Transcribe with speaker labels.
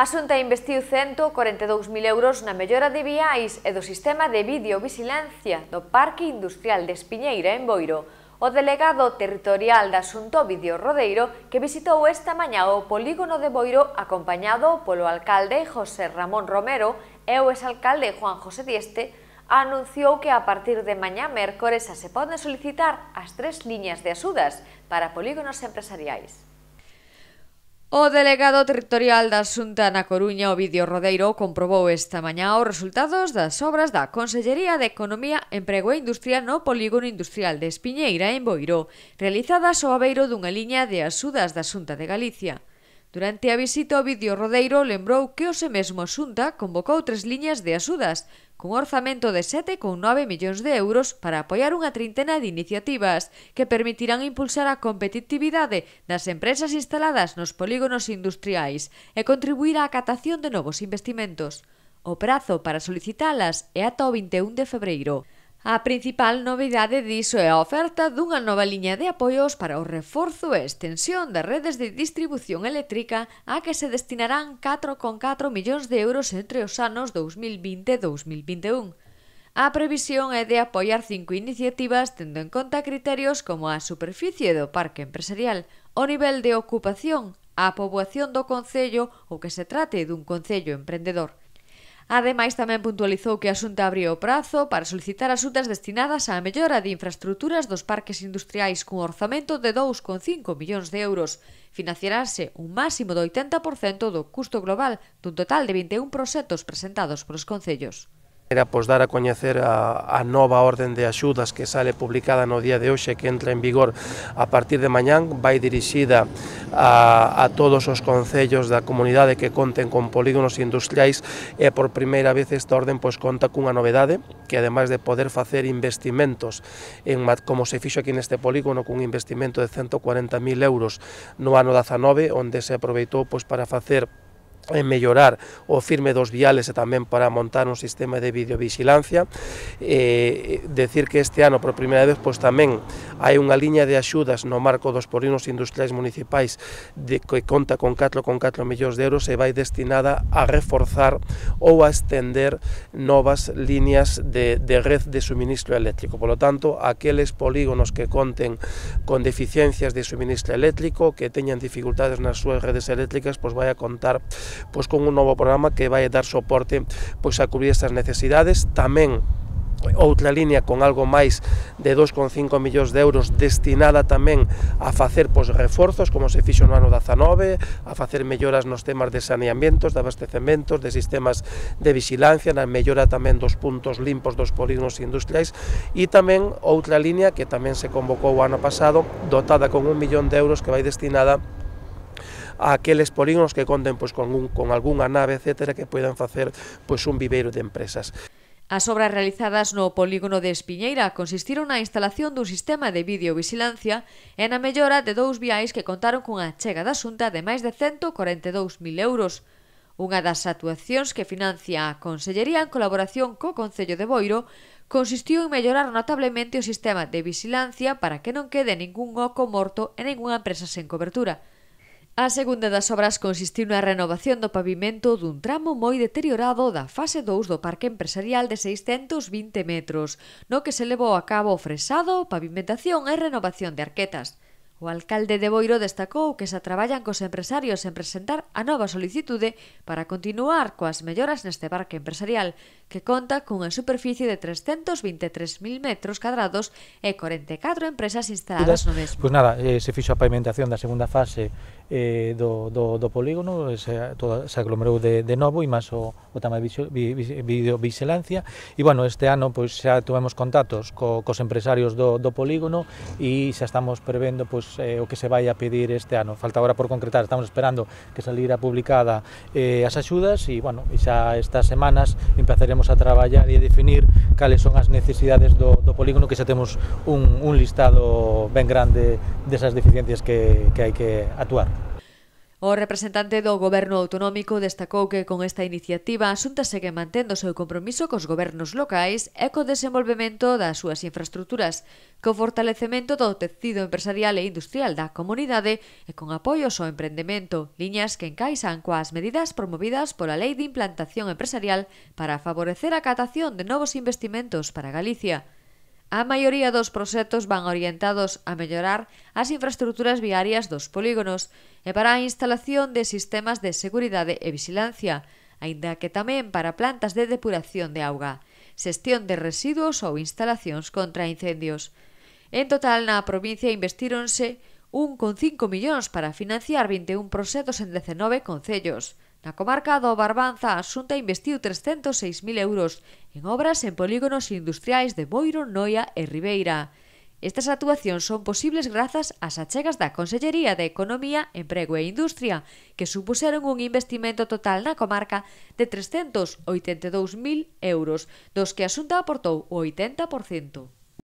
Speaker 1: A Xunta investiu 142.000 euros na mellora de viais e do sistema de videovisilancia do Parque Industrial de Espiñeira en Boiro. O delegado territorial da Xunto Vídeo Rodeiro que visitou esta mañá o polígono de Boiro acompañado polo alcalde José Ramón Romero e o exalcalde Juan José Dieste anunciou que a partir de mañá mércores se poden solicitar as tres liñas de axudas para polígonos empresariais. O delegado territorial da Xunta na Coruña, Ovidio Rodeiro, comprobou esta mañá os resultados das obras da Consellería de Economía, Emprego e Industria no Polígono Industrial de Espiñeira, en Boiro, realizadas ao abeiro dunha liña de axudas da Xunta de Galicia. Durante a visita ao vídeo Rodeiro lembrou que ose mesmo a Xunta convocou tres liñas de axudas, cun orzamento de 7,9 millóns de euros para apoiar unha trintena de iniciativas que permitirán impulsar a competitividade das empresas instaladas nos polígonos industriais e contribuir á catación de novos investimentos. O prazo para solicitalas é ata o 21 de febreiro. A principal novidade diso é a oferta dunha nova liña de apoios para o reforzo e extensión das redes de distribución eléctrica a que se destinarán 4,4 millóns de euros entre os anos 2020 e 2021. A previsión é de apoiar cinco iniciativas tendo en conta criterios como a superficie do parque empresarial, o nivel de ocupación, a poboación do Concello ou que se trate dun Concello emprendedor. Ademais, tamén puntualizou que a Xunta abriu o prazo para solicitar axudas destinadas á mellora de infraestructuras dos parques industriais cun orzamento de 2,5 millóns de euros. Financiarase un máximo do 80% do custo global dun total de 21 proxectos presentados polos concellos.
Speaker 2: Era pois dar a coñecer a, a nova orden de axudas que sale publicada no día de hoxe que entra en vigor a partir de mañán, vai dirixida a, a todos os concellos da comunidade que conten con polígonos industriais e por primeira vez esta orden pois conta cunha novedade que ademais de poder facer investimentos en como se fixo aquí neste polígono cun investimento de 140.000 euros no ano 19 onde se aproveitou pois para facer e mellorar o firme dos viales e tamén para montar un sistema de videovigilancia e eh, decir que este ano por primeira vez pois tamén hai unha liña de axudas no marco dos polinos industriais municipais de que conta con 4,4 millóns de euros e vai destinada a reforzar ou a estender novas liñas de, de red de suministro eléctrico. Por lo tanto, aqueles polígonos que conten con deficiencias de suministro eléctrico, que teñan dificultades nas súas redes eléctricas, pois vai a contar pois con un novo programa que vai dar soporte pois a cubrir estas necesidades, tamén outra línea con algo máis de 2,5 millóns de euros destinada tamén a facer pois, reforzos como se fixo no ano 19 a facer melloras nos temas de saneamentos de abastecementos, de sistemas de vigilancia, na mellora tamén dos puntos limpos dos polígonos industriais e tamén outra línea que tamén se convocou o ano pasado dotada con un millón de euros que vai destinada a a aqueles polígonos que conten pois, con, un, con algunha nave, etcétera, que poidan facer pois, un viveiro de empresas.
Speaker 1: As obras realizadas no polígono de Espiñeira consistiron na instalación dun sistema de videovisilancia e na mellora de dous viais que contaron cunha chega da xunta de máis de 142.000 euros. Unha das actuacións que financia a Consellería en colaboración co Concello de Boiro consistiu en mellorar notablemente o sistema de vigilancia para que non quede ningún oco morto e ningunha empresa sen cobertura. A segunda das obras consistiu na renovación do pavimento dun tramo moi deteriorado da fase 2 do parque empresarial de 620 metros, no que se levou a cabo o fresado, pavimentación e renovación de arquetas. O alcalde de Boiro destacou que xa traballan cos empresarios en presentar a nova solicitude para continuar coas melloras neste parque empresarial, que conta cunha superficie de 323.000 metros cadrados e 44 empresas instaladas no mesmo.
Speaker 3: Pois nada, eh, se fixo a pavimentación da segunda fase eh, do, do, do polígono, eh, se, toda, se aglomerou de, de novo e máis o, o tema de videovigilancia. E bueno, este ano pois, xa tuvemos contactos co, cos empresarios do, do polígono e xa estamos prevendo pois, menos eh, o que se vai a pedir este ano. Falta agora por concretar, estamos esperando que salira publicada eh, as axudas e, bueno, xa estas semanas empezaremos a traballar e a definir cales son as necesidades do, do polígono que xa temos un, un listado ben grande desas deficiencias que, que hai que actuar.
Speaker 1: O representante do Goberno Autonómico destacou que con esta iniciativa a Xunta segue mantendo o seu compromiso cos gobernos locais e co desenvolvemento das súas infraestructuras, co fortalecemento do tecido empresarial e industrial da comunidade e con apoios ao emprendemento, liñas que encaixan coas medidas promovidas pola Lei de Implantación Empresarial para favorecer a catación de novos investimentos para Galicia. A maioría dos proxectos van orientados a mellorar as infraestructuras viarias dos polígonos e para a instalación de sistemas de seguridade e vigilancia, aínda que tamén para plantas de depuración de auga, xestión de residuos ou instalacións contra incendios. En total, na provincia investíronse 1,5 millóns para financiar 21 proxectos en 19 concellos, Na comarca do Barbanza, a Xunta investiu 306.000 euros en obras en polígonos industriais de Moiro, Noia e Ribeira. Estas actuacións son posibles grazas ás achegas da Consellería de Economía, Emprego e Industria, que supuseron un investimento total na comarca de 382.000 euros, dos que a Xunta aportou o 80%.